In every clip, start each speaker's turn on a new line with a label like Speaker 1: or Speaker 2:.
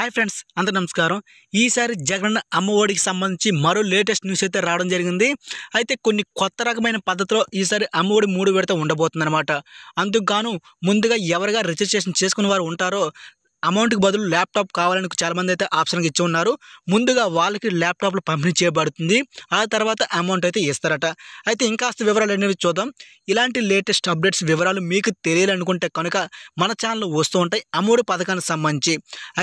Speaker 1: hi friends అందరు నమస్కారం ఈసారి జగన్ అమ్మఒడికి సంబంధించి మరో లేటెస్ట్ న్యూస్ అయితే రావడం జరిగింది అయితే కొన్ని కొత్త రకమైన పద్ధతిలో ఈసారి అమ్మఒడి మూడు విడత ఉండబోతుందన్నమాట అందుకు గాను ముందుగా ఎవరిగా రిజిస్ట్రేషన్ చేసుకున్న వారు ఉంటారో అమౌంట్కి బదులు ల్యాప్టాప్ కావాలని చాలామంది అయితే ఆప్షన్కి ఇచ్చి ఉన్నారు ముందుగా వాళ్ళకి ల్యాప్టాప్లు పంపిణీ చేయబడుతుంది ఆ తర్వాత అమౌంట్ అయితే ఇస్తారట అయితే ఇంకాస్త వివరాలు అనేవి చూద్దాం ఇలాంటి లేటెస్ట్ అప్డేట్స్ వివరాలు మీకు తెలియాలనుకుంటే కనుక మన ఛానల్ వస్తూ ఉంటాయి అమోడ్ పథకానికి సంబంధించి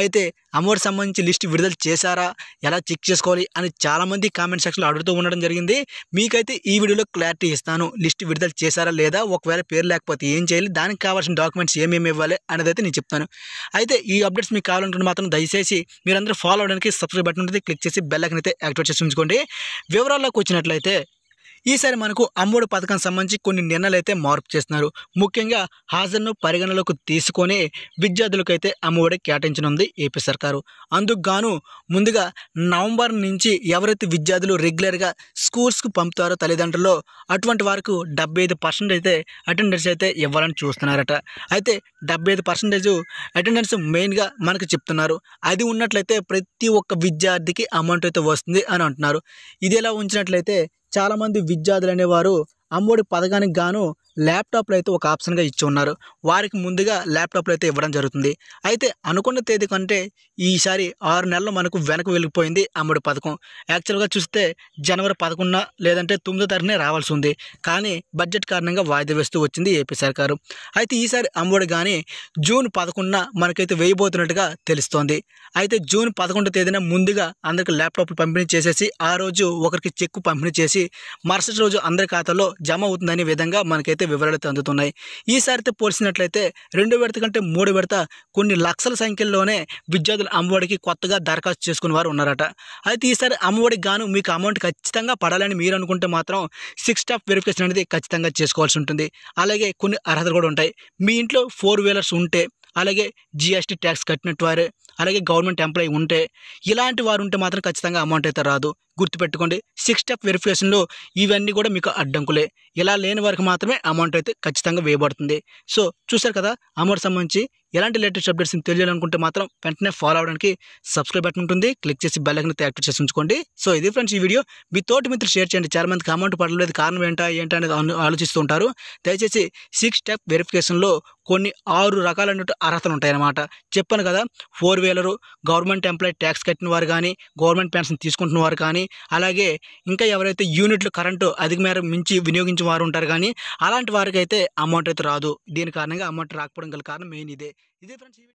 Speaker 1: అయితే అమోడ్ సంబంధించి లిస్ట్ విడుదల చేశారా ఎలా చెక్ చేసుకోవాలి అని చాలామంది కామెంట్ సెక్షన్లో అడుగుతూ ఉండడం జరిగింది మీకైతే ఈ వీడియోలో క్లారిటీ ఇస్తాను లిస్ట్ విడుదల చేశారా లేదా ఒకవేళ పేరు లేకపోతే ఏం చేయాలి దానికి కావాల్సిన డాక్యుమెంట్స్ ఏమేమి ఇవ్వాలి అనేది అయితే నేను చెప్తాను అయితే ఈ అప్డేట్స్ మీకు కావాలంటే మాత్రం దయచేసి మీరందరూ ఫాలో అవడానికి సబ్స్క్రైబ్ బటన్ ఉంటుంది క్లిక్ చేసి బెల్ ఐకన్ అయితే యాక్టివేట్ చేసి ఉంచుకోండి వివరాల్లోకి వచ్చినట్లయితే ఈసారి మనకు అమ్మఒడి పథకం సంబంధించి కొన్ని నిర్ణయాలు అయితే మార్పు చేస్తున్నారు ముఖ్యంగా హాజరును పరిగణలోకి తీసుకొని విద్యార్థులకు అయితే అమ్మఒడి కేటాయించనుంది ఏపీ సర్కారు అందుకు గాను ముందుగా నవంబర్ నుంచి ఎవరైతే విద్యార్థులు రెగ్యులర్గా స్కూల్స్కు పంపుతారో తల్లిదండ్రులు అటువంటి వారికి డెబ్బై ఐదు అయితే అటెండెన్స్ అయితే ఇవ్వాలని చూస్తున్నారట అయితే డెబ్బై ఐదు పర్సెంటేజ్ అటెండెన్స్ మెయిన్గా మనకు చెప్తున్నారు అది ఉన్నట్లయితే ప్రతి ఒక్క విద్యార్థికి అమౌంట్ అయితే వస్తుంది అని అంటున్నారు ఇది ఎలా ఉంచినట్లయితే చాలామంది విద్యార్థులు అనేవారు అమ్మఒడి పథకానికి గాను ల్యాప్టాప్లు అయితే ఒక ఆప్షన్గా ఇచ్చి ఉన్నారు వారికి ముందుగా ల్యాప్టాప్లు అయితే ఇవ్వడం జరుగుతుంది అయితే అనుకున్న తేదీ కంటే ఈసారి ఆరు నెలలు మనకు వెనక వెళ్ళిపోయింది అమ్మడి పథకం యాక్చువల్గా చూస్తే జనవరి పదకొండున లేదంటే తొమ్మిదో తారీఖునే రావాల్సి ఉంది కానీ బడ్జెట్ కారణంగా వాయిదా వేస్తూ వచ్చింది ఏపీ సర్కారు అయితే ఈసారి అమ్మఒడి కానీ జూన్ పదకొండున మనకైతే వేయబోతున్నట్టుగా తెలుస్తోంది అయితే జూన్ పదకొండు తేదీన ముందుగా అందరికి ల్యాప్టాప్లు పంపిణీ చేసేసి ఆ రోజు ఒకరికి చెక్కు పంపిణీ చేసి మరుసటి రోజు అందరి ఖాతాలో జమ అవుతుందనే విధంగా మనకైతే అయితే అందుతున్నాయి ఈసారితో పోల్చినట్లయితే రెండు విడత కంటే మూడు విడత కొన్ని లక్షల సంఖ్యలోనే విద్యార్థులు అమ్మఒడికి కొత్తగా దరఖాస్తు చేసుకున్న వారు ఉన్నారట అయితే ఈసారి అమ్మఒడికి గాను మీకు అమౌంట్ ఖచ్చితంగా పడాలని మీరు అనుకుంటే మాత్రం సిక్స్ స్టాఫ్ వెరిఫికేషన్ అనేది ఖచ్చితంగా చేసుకోవాల్సి ఉంటుంది అలాగే కొన్ని అర్హతలు కూడా ఉంటాయి మీ ఇంట్లో ఫోర్ వీలర్స్ ఉంటే అలాగే జిఎస్టి ట్యాక్స్ కట్టినట్టు వారు అలాగే గవర్నమెంట్ ఎంప్లాయీ ఉంటే ఇలాంటి వారు ఉంటే మాత్రం ఖచ్చితంగా అమౌంట్ అయితే రాదు గుర్తుపెట్టుకోండి సిక్స్ స్టెప్ వెరిఫికేషన్లో ఇవన్నీ కూడా మీకు అడ్డంకులే ఇలా లేని వారికి మాత్రమే అమౌంట్ అయితే ఖచ్చితంగా వేయబడుతుంది సో చూసారు కదా అమౌంట్ సంబంధించి ఎలాంటి లేటెస్ట్ అప్డేట్స్ని తెలియాలనుకుంటే మాత్రం వెంటనే ఫాలో అవడానికి సబ్స్క్రైబ్ బటన్ ఉంటుంది క్లిక్ చేసి బెల్ ఐకన్ యాక్టివ్ చేసి ఉంచుకోండి సో ఇది ఫ్రెండ్స్ ఈ వీడియో మీ తోటి మిత్రులు షేర్ చేయండి చాలా మందికి అమౌంట్ పడలేదు కారణం ఏంటా ఏంటా అనేది ఆలోచిస్తూ ఉంటారు దయచేసి సిక్స్ స్టెప్ వెరిఫికేషన్లో కొన్ని ఆరు రకాలైనటువంటి అర్హతలు ఉంటాయన్నమాట చెప్పాను కదా four wheeler government employee tax కట్టిన వారు కానీ గవర్నమెంట్ పెన్షన్ తీసుకుంటున్న వారు కానీ అలాగే ఇంకా ఎవరైతే యూనిట్లు కరెంటు అధిక మేర మించి వినియోగించే వారు ఉంటారు కానీ అలాంటి వారికి అయితే అమౌంట్ అయితే రాదు దీని కారణంగా అమౌంట్ రాకపోవడం గల కారణం మెయిన్ ఇదే ఇదే ఫ్రెండ్స్